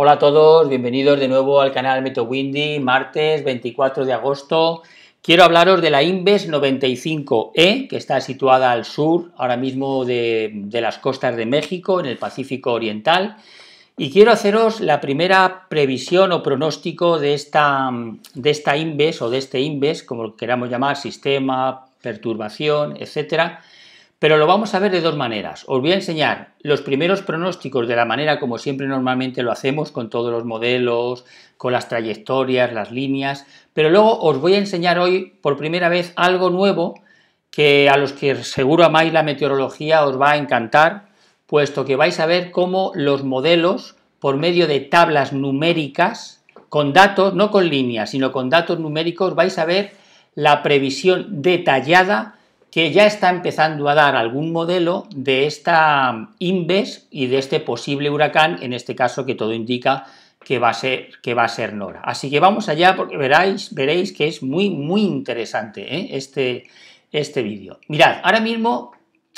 Hola a todos, bienvenidos de nuevo al canal Windy, martes 24 de agosto. Quiero hablaros de la Inves 95E, que está situada al sur ahora mismo de, las costas de México, en el Pacífico Oriental. Y quiero haceros la primera previsión o pronóstico de esta, de esta Inves o de este Inves, como queramos llamar, sistema, perturbación, etcétera pero lo vamos a ver de dos maneras. Os voy a enseñar los primeros pronósticos de la manera como siempre normalmente lo hacemos con todos los modelos, con las trayectorias, las líneas, pero luego os voy a enseñar hoy por primera vez algo nuevo que a los que seguro amáis la meteorología os va a encantar, puesto que vais a ver cómo los modelos por medio de tablas numéricas con datos, no con líneas, sino con datos numéricos, vais a ver la previsión detallada que ya está empezando a dar algún modelo de esta Inves y de este posible huracán, en este caso que todo indica que va a ser, que va a ser Nora. Así que vamos allá porque veréis, veréis que es muy, muy interesante ¿eh? este, este vídeo. Mirad, ahora mismo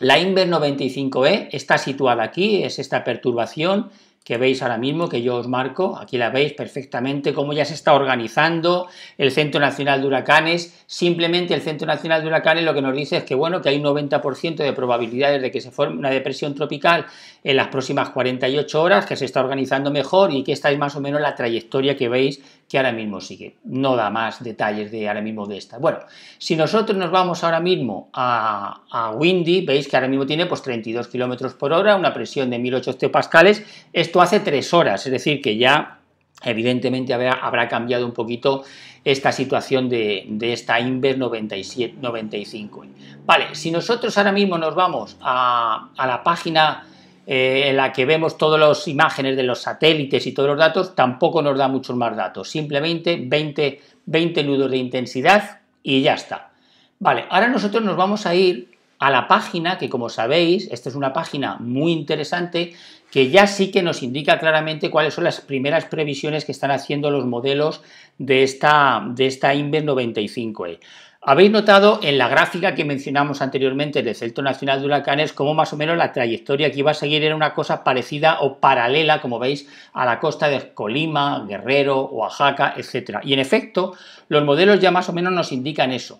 la Inves 95E e está situada aquí, es esta perturbación que veis ahora mismo, que yo os marco, aquí la veis perfectamente, cómo ya se está organizando el Centro Nacional de Huracanes. Simplemente el Centro Nacional de Huracanes lo que nos dice es que, bueno, que hay un 90% de probabilidades de que se forme una depresión tropical en las próximas 48 horas, que se está organizando mejor y que esta es más o menos la trayectoria que veis que ahora mismo sigue. No da más detalles de ahora mismo de esta. Bueno, si nosotros nos vamos ahora mismo a, a Windy, veis que ahora mismo tiene pues 32 kilómetros por hora, una presión de 1800 pascales, Esto hace 3 horas, es decir, que ya evidentemente habrá, cambiado un poquito esta situación de, esta Inver 97, 95. Vale, si nosotros ahora mismo nos vamos a, a la página eh, en la que vemos todas las imágenes de los satélites y todos los datos, tampoco nos da muchos más datos. Simplemente 20, 20 nudos de intensidad y ya está. Vale, ahora nosotros nos vamos a ir a la página que como sabéis, esta es una página muy interesante que ya sí que nos indica claramente cuáles son las primeras previsiones que están haciendo los modelos de esta, de esta Inver 95E. Habéis notado en la gráfica que mencionamos anteriormente del Centro Nacional de Huracanes cómo más o menos la trayectoria que iba a seguir era una cosa parecida o paralela, como veis, a la costa de Colima, Guerrero, Oaxaca, etc. Y en efecto, los modelos ya más o menos nos indican eso.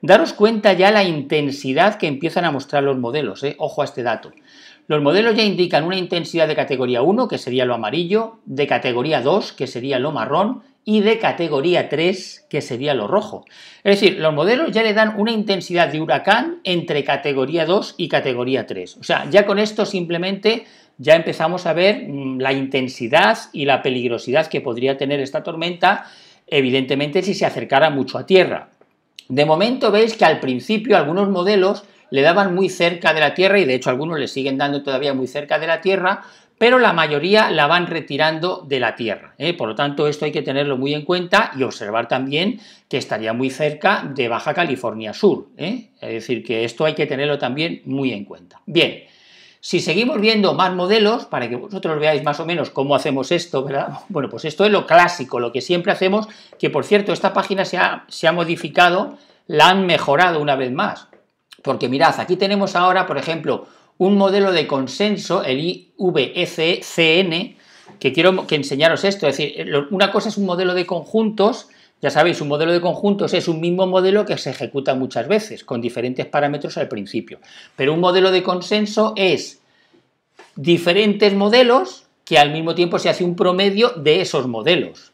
Daros cuenta ya la intensidad que empiezan a mostrar los modelos, ¿eh? ojo a este dato. Los modelos ya indican una intensidad de categoría 1, que sería lo amarillo, de categoría 2, que sería lo marrón, y de categoría 3, que sería lo rojo. Es decir, los modelos ya le dan una intensidad de huracán entre categoría 2 y categoría 3. O sea, ya con esto simplemente ya empezamos a ver mm, la intensidad y la peligrosidad que podría tener esta tormenta, evidentemente si se acercara mucho a tierra. De momento veis que al principio algunos modelos le daban muy cerca de la Tierra y de hecho algunos le siguen dando todavía muy cerca de la Tierra, pero la mayoría la van retirando de la Tierra. ¿eh? Por lo tanto, esto hay que tenerlo muy en cuenta y observar también que estaría muy cerca de Baja California Sur. ¿eh? Es decir, que esto hay que tenerlo también muy en cuenta. Bien, si seguimos viendo más modelos, para que vosotros veáis más o menos cómo hacemos esto, Bueno, pues esto es lo clásico, lo que siempre hacemos, que por cierto, esta página se se ha modificado, la han mejorado una vez más. Porque mirad, aquí tenemos ahora, por ejemplo, un modelo de consenso, el IVFCN, e que quiero que enseñaros esto. Es decir, eh, una cosa es un modelo de conjuntos, ya sabéis, un modelo de conjuntos es un mismo modelo que se ejecuta muchas veces, con diferentes parámetros al principio. Pero un modelo de consenso es diferentes modelos que al mismo tiempo se hace un promedio de esos modelos.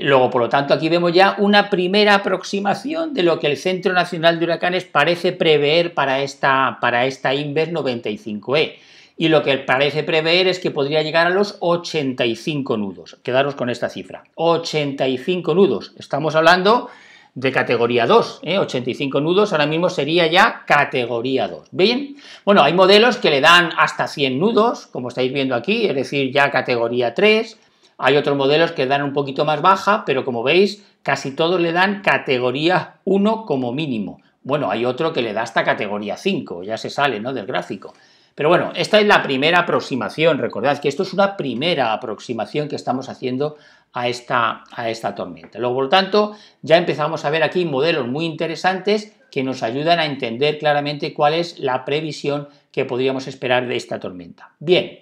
Luego, por lo tanto, aquí vemos ya una primera aproximación de lo que el Centro Nacional de Huracanes parece prever para esta, para esta Inver 95E. Y lo que parece prever es que podría llegar a los 85 nudos. Quedaros con esta cifra. 85 nudos. Estamos hablando de categoría 2. 85 ¿eh? nudos ahora mismo sería ya categoría 2. ¿Bien? Bueno, hay modelos que le dan hasta 100 nudos, como estáis viendo aquí, es decir, ya categoría 3 hay otros modelos que dan un poquito más baja, pero como veis, casi todos le dan categoría 1 como mínimo. Bueno, hay otro que le da hasta categoría 5, ya se sale ¿no? del gráfico. Pero bueno, esta es la primera aproximación. Recordad que esto es una primera aproximación que estamos haciendo a esta, a esta tormenta. Luego, por lo tanto, ya empezamos a ver aquí modelos muy interesantes que nos ayudan a entender claramente cuál es la previsión que podríamos esperar de esta tormenta. Bien,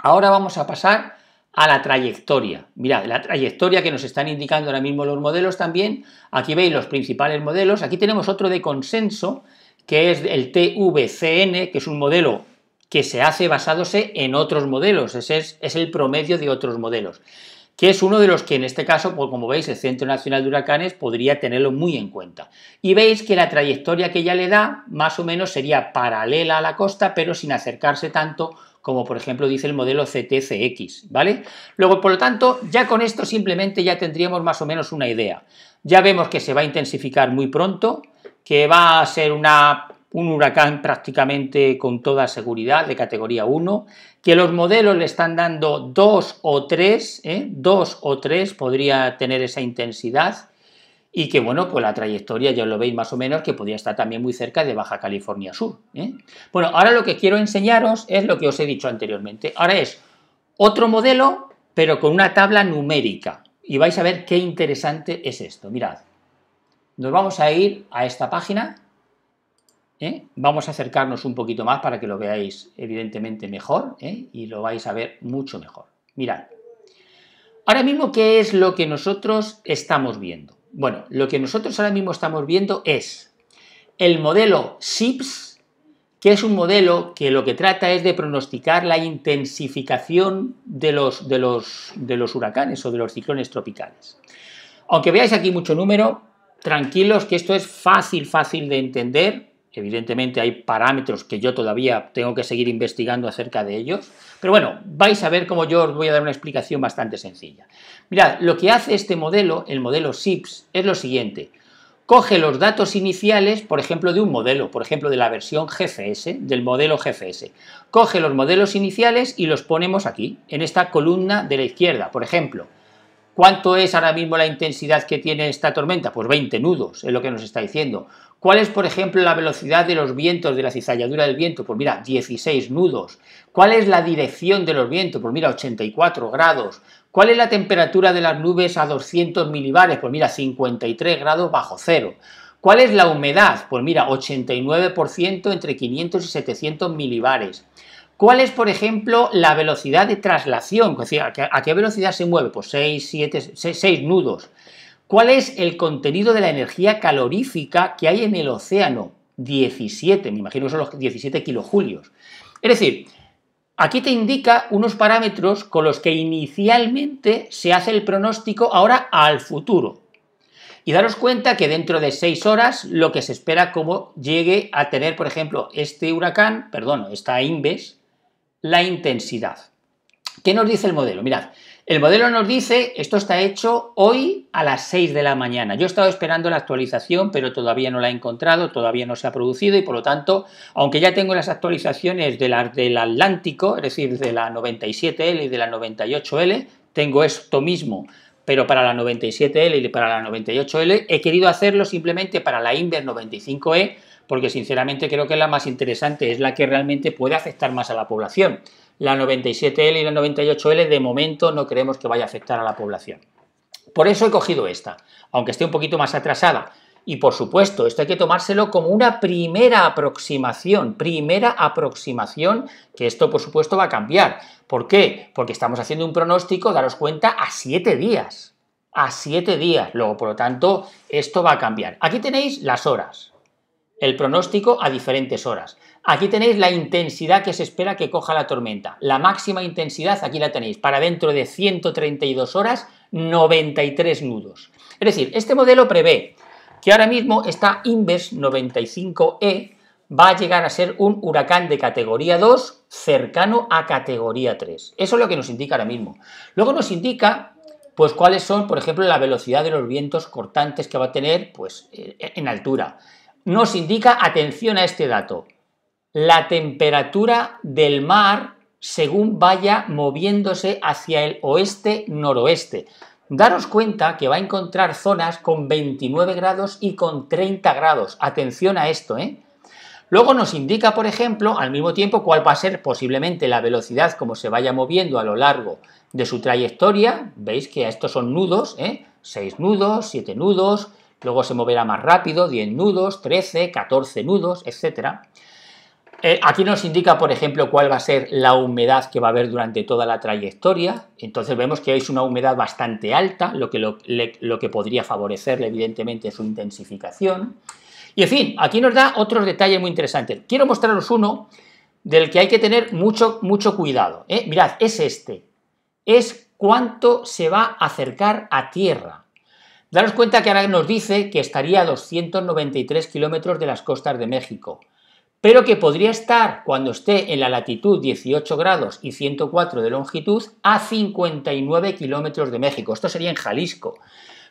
ahora vamos a pasar a la trayectoria. Mirad, la trayectoria que nos están indicando ahora mismo los modelos también. Aquí veis los principales modelos. Aquí tenemos otro de consenso, que es el TVCN, que es un modelo que se hace basándose en otros modelos. es, es el promedio de otros modelos que es uno de los que en este caso, pues como veis, el Centro Nacional de Huracanes podría tenerlo muy en cuenta. Y veis que la trayectoria que ya le da más o menos sería paralela a la costa, pero sin acercarse tanto como por ejemplo dice el modelo CTCX, ¿vale? Luego, por lo tanto, ya con esto simplemente ya tendríamos más o menos una idea. Ya vemos que se va a intensificar muy pronto, que va a ser una un huracán prácticamente con toda seguridad de categoría 1, que los modelos le están dando 2 o 3, 2 ¿eh? o 3 podría tener esa intensidad, y que bueno, pues la trayectoria ya lo veis más o menos que podría estar también muy cerca de Baja California Sur. ¿eh? Bueno, ahora lo que quiero enseñaros es lo que os he dicho anteriormente. Ahora es otro modelo, pero con una tabla numérica. Y vais a ver qué interesante es esto. Mirad, nos vamos a ir a esta página ¿eh? Vamos a acercarnos un poquito más para que lo veáis evidentemente mejor ¿eh? y lo vais a ver mucho mejor. Mirad. Ahora mismo, ¿qué es lo que nosotros estamos viendo? Bueno, lo que nosotros ahora mismo estamos viendo es el modelo SIPS, que es un modelo que lo que trata es de pronosticar la intensificación de los, de los huracanes o de los ciclones tropicales. Aunque veáis aquí mucho número, tranquilos que esto es fácil, fácil de entender Evidentemente hay parámetros que yo todavía tengo que seguir investigando acerca de ellos, pero bueno, vais a ver cómo yo os voy a dar una explicación bastante sencilla. Mirad, lo que hace este modelo, el modelo SIPS, es lo siguiente. Coge los datos iniciales, por ejemplo, de un modelo, por ejemplo, de la versión GFS, del modelo GFS. Coge los modelos iniciales y los ponemos aquí, en esta columna de la izquierda. Por ejemplo, ¿Cuánto es ahora mismo la intensidad que tiene esta tormenta? Pues 20 nudos, es lo que nos está diciendo. ¿Cuál es, por ejemplo, la velocidad de los vientos, de la cizalladura del viento? Pues mira, 16 nudos. ¿Cuál es la dirección de los vientos? Pues mira, 84 grados. ¿Cuál es la temperatura de las nubes a 200 milibares? Pues mira, 53 grados bajo cero. ¿Cuál es la humedad? Pues mira, 89% entre 500 y 700 milibares. ¿Cuál es, por ejemplo, la velocidad de traslación? Es decir, ¿a qué velocidad se mueve? Pues 6, 7, 6, nudos. ¿Cuál es el contenido de la energía calorífica que hay en el océano? 17, me imagino son los 17 kilojulios. Es decir, Aquí te indica unos parámetros con los que inicialmente se hace el pronóstico ahora al futuro. Y daros cuenta que dentro de 6 horas lo que se espera como llegue a tener, por ejemplo, este huracán, perdón, esta Inves, la intensidad. ¿Qué nos dice el modelo? Mirad, el modelo nos dice, esto está hecho hoy a las 6 de la mañana. Yo he estado esperando la actualización, pero todavía no la he encontrado, todavía no se ha producido y por lo tanto, aunque ya tengo las actualizaciones de las del Atlántico, es decir, de la 97L y de la 98L, tengo esto mismo, pero para la 97L y para la 98L he querido hacerlo simplemente para la Inver 95E porque sinceramente creo que es la más interesante, es la que realmente puede afectar más a la población. La 97L y la 98L de momento no creemos que vaya a afectar a la población. Por eso he cogido esta, aunque esté un poquito más atrasada. Y por supuesto, esto hay que tomárselo como una primera aproximación, primera aproximación, que esto por supuesto va a cambiar. ¿Por qué? Porque estamos haciendo un pronóstico, daros cuenta, a siete días. A siete días. Luego, por lo tanto, esto va a cambiar. Aquí tenéis las horas el pronóstico a diferentes horas. Aquí tenéis la intensidad que se espera que coja la tormenta. La máxima intensidad aquí la tenéis para dentro de 132 horas 93 nudos. Es decir, este modelo prevé que ahora mismo esta Inves 95E e va a llegar a ser un huracán de categoría 2 cercano a categoría 3. Eso es lo que nos indica ahora mismo. Luego nos indica pues cuáles son, por ejemplo, la velocidad de los vientos cortantes que va a tener pues eh, en altura nos indica, atención a este dato, la temperatura del mar según vaya moviéndose hacia el oeste-noroeste. Daros cuenta que va a encontrar zonas con 29 grados y con 30 grados. Atención a esto, ¿eh? Luego nos indica, por ejemplo, al mismo tiempo cuál va a ser posiblemente la velocidad como se vaya moviendo a lo largo de su trayectoria. Veis que estos son nudos, ¿eh? 6 nudos, 7 nudos, luego se moverá más rápido, 10 nudos, 13, 14 nudos, etc. Eh, aquí nos indica, por ejemplo, cuál va a ser la humedad que va a haber durante toda la trayectoria. Entonces vemos que es una humedad bastante alta, lo que, lo, que podría favorecerle, evidentemente, su intensificación. Y en fin, aquí nos da otros detalles muy interesantes. Quiero mostraros uno del que hay que tener mucho, mucho cuidado. ¿eh? Mirad, es este. Es cuánto se va a acercar a tierra. Daros cuenta que ahora nos dice que estaría a 293 kilómetros de las costas de México, pero que podría estar, cuando esté en la latitud 18 grados y 104 de longitud, a 59 kilómetros de México. Esto sería en Jalisco.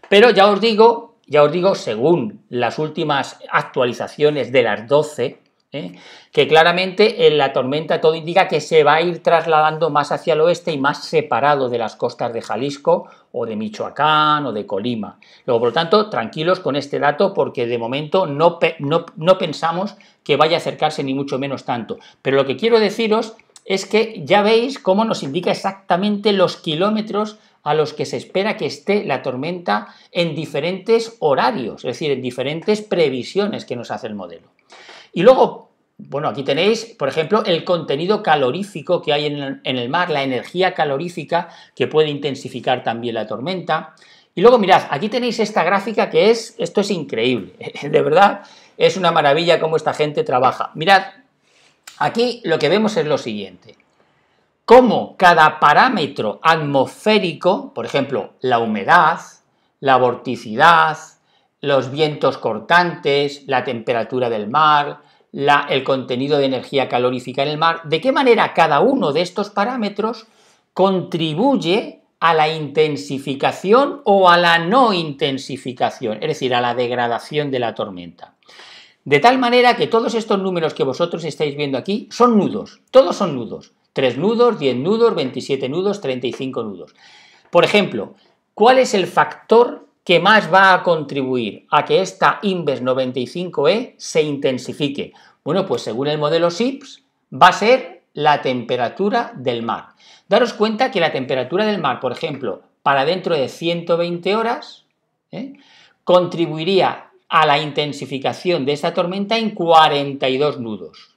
Pero ya os digo, ya os digo, según las últimas actualizaciones de las 12, ¿eh? que claramente en eh, la tormenta todo indica que se va a ir trasladando más hacia el oeste y más separado de las costas de Jalisco o de Michoacán o de Colima. Luego, por lo tanto, tranquilos con este dato porque de momento no, no, no pensamos que vaya a acercarse ni mucho menos tanto. Pero lo que quiero deciros es que ya veis cómo nos indica exactamente los kilómetros a los que se espera que esté la tormenta en diferentes horarios, es decir, en diferentes previsiones que nos hace el modelo. Y luego, bueno, aquí tenéis, por ejemplo, el contenido calorífico que hay en el, mar, la energía calorífica que puede intensificar también la tormenta. Y luego mirad, aquí tenéis esta gráfica que es, esto es increíble, de verdad, es una maravilla cómo esta gente trabaja. Mirad, aquí lo que vemos es lo siguiente cómo cada parámetro atmosférico, por ejemplo, la humedad, la vorticidad, los vientos cortantes, la temperatura del mar, el contenido de energía calorífica en el mar, de qué manera cada uno de estos parámetros contribuye a la intensificación o a la no intensificación, es decir, a la degradación de la tormenta. De tal manera que todos estos números que vosotros estáis viendo aquí son nudos, todos son nudos. 3 nudos, 10 nudos, 27 nudos, 35 nudos. Por ejemplo, ¿cuál es el factor que más va a contribuir a que esta Inves 95E e se intensifique? Bueno, pues según el modelo SIPS, va a ser la temperatura del mar. Daros cuenta que la temperatura del mar, por ejemplo, para dentro de 120 horas, ¿eh? contribuiría a la intensificación de esta tormenta en 42 nudos.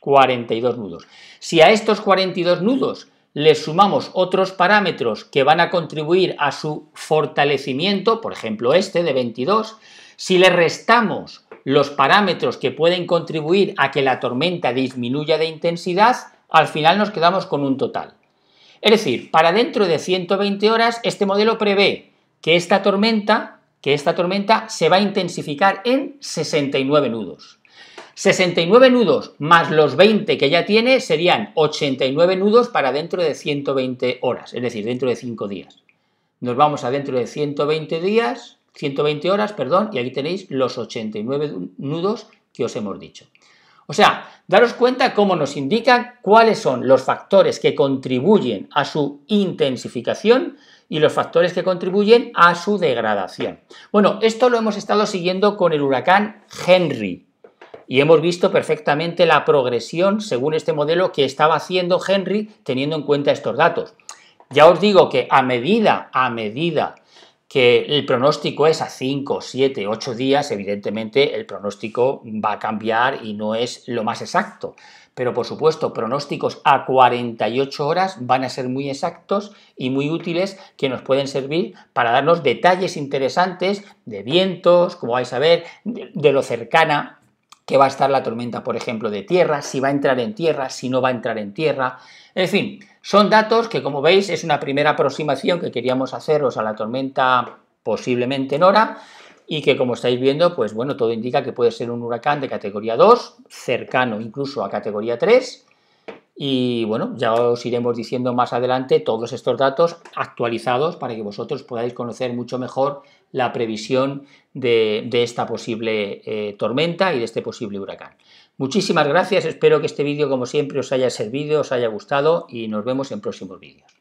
42 nudos. Si a estos 42 nudos le sumamos otros parámetros que van a contribuir a su fortalecimiento, por ejemplo este de 22, si le restamos los parámetros que pueden contribuir a que la tormenta disminuya de intensidad, al final nos quedamos con un total. Es decir, para dentro de 120 horas este modelo prevé que esta tormenta, que esta tormenta se va a intensificar en 69 nudos. 69 nudos más los 20 que ya tiene serían 89 nudos para dentro de 120 horas, es decir, dentro de 5 días. Nos vamos a dentro de 120 días, 120 horas, perdón, y aquí tenéis los 89 nudos que os hemos dicho. O sea, daros cuenta cómo nos indican cuáles son los factores que contribuyen a su intensificación y los factores que contribuyen a su degradación. Bueno, esto lo hemos estado siguiendo con el huracán Henry y hemos visto perfectamente la progresión según este modelo que estaba haciendo Henry teniendo en cuenta estos datos. Ya os digo que a medida, a medida que el pronóstico es a 5, 7, 8 días, evidentemente el pronóstico va a cambiar y no es lo más exacto. Pero por supuesto, pronósticos a 48 horas van a ser muy exactos y muy útiles que nos pueden servir para darnos detalles interesantes de vientos, como vais a ver, de lo cercana que va a estar la tormenta, por ejemplo, de tierra, si va a entrar en tierra, si no va a entrar en tierra. En fin, son datos que, como veis, es una primera aproximación que queríamos haceros a la tormenta posiblemente Nora y que como estáis viendo, pues bueno, todo indica que puede ser un huracán de categoría 2, cercano incluso a categoría 3, y bueno, ya os iremos diciendo más adelante todos estos datos actualizados para que vosotros podáis conocer mucho mejor la previsión de, esta posible eh, tormenta y de este posible huracán. Muchísimas gracias, espero que este vídeo como siempre os haya servido, os haya gustado y nos vemos en próximos vídeos.